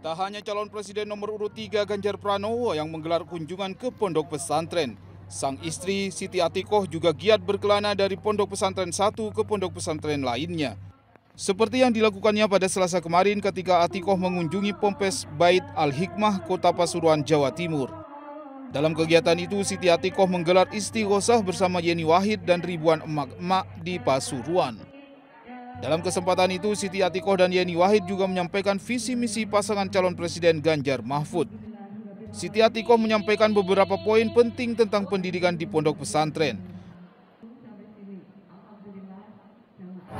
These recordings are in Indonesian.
Tak hanya calon presiden nomor urut tiga Ganjar Pranowo yang menggelar kunjungan ke pondok pesantren. Sang istri Siti Atikoh juga giat berkelana dari pondok pesantren satu ke pondok pesantren lainnya. Seperti yang dilakukannya pada selasa kemarin ketika Atikoh mengunjungi Pompes Bait Al-Hikmah, Kota Pasuruan, Jawa Timur. Dalam kegiatan itu, Siti Atikoh menggelar istighosah bersama Yeni Wahid dan ribuan emak-emak di Pasuruan. Dalam kesempatan itu, Siti Atikoh dan Yeni Wahid juga menyampaikan visi misi pasangan calon presiden Ganjar Mahfud. Siti Atikoh menyampaikan beberapa poin penting tentang pendidikan di pondok pesantren.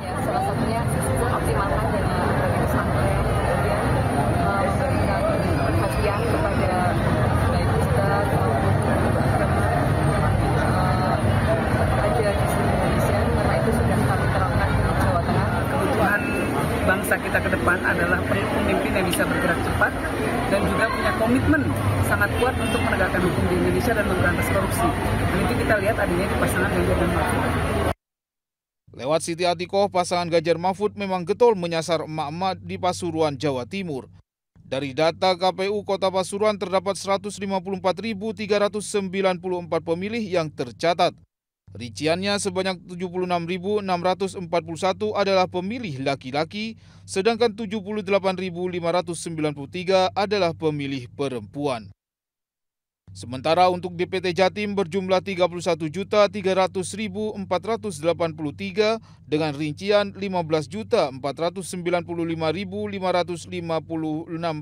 salah satunya optimalkan pesantren bangsa kita ke depan adalah pemimpin yang bisa bergerak cepat dan juga punya komitmen sangat kuat untuk menegakkan hukum di Indonesia dan memberantas korupsi. Dan itu kita lihat adanya di pasangan Ganjar dan Mahfud. Lewat Siti Atikoh, pasangan Ganjar Mahfud memang getol menyasar emak-emak di Pasuruan, Jawa Timur. Dari data KPU Kota Pasuruan terdapat 154.394 pemilih yang tercatat. Rinciannya sebanyak 76.641 adalah pemilih laki-laki, sedangkan 78.593 adalah pemilih perempuan. Sementara untuk DPT Jatim berjumlah 31.300.483 dengan rincian 15.495.556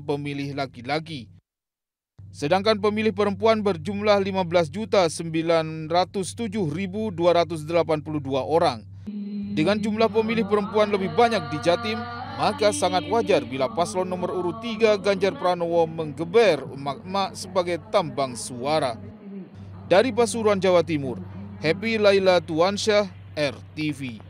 pemilih laki-laki. Sedangkan pemilih perempuan berjumlah 15.907.282 orang. Dengan jumlah pemilih perempuan lebih banyak di Jatim, maka sangat wajar bila paslon nomor urut 3 Ganjar Pranowo menggeber emak-emak sebagai tambang suara. Dari Pasuruan, Jawa Timur, Happy Laila Tuansyah, RTV.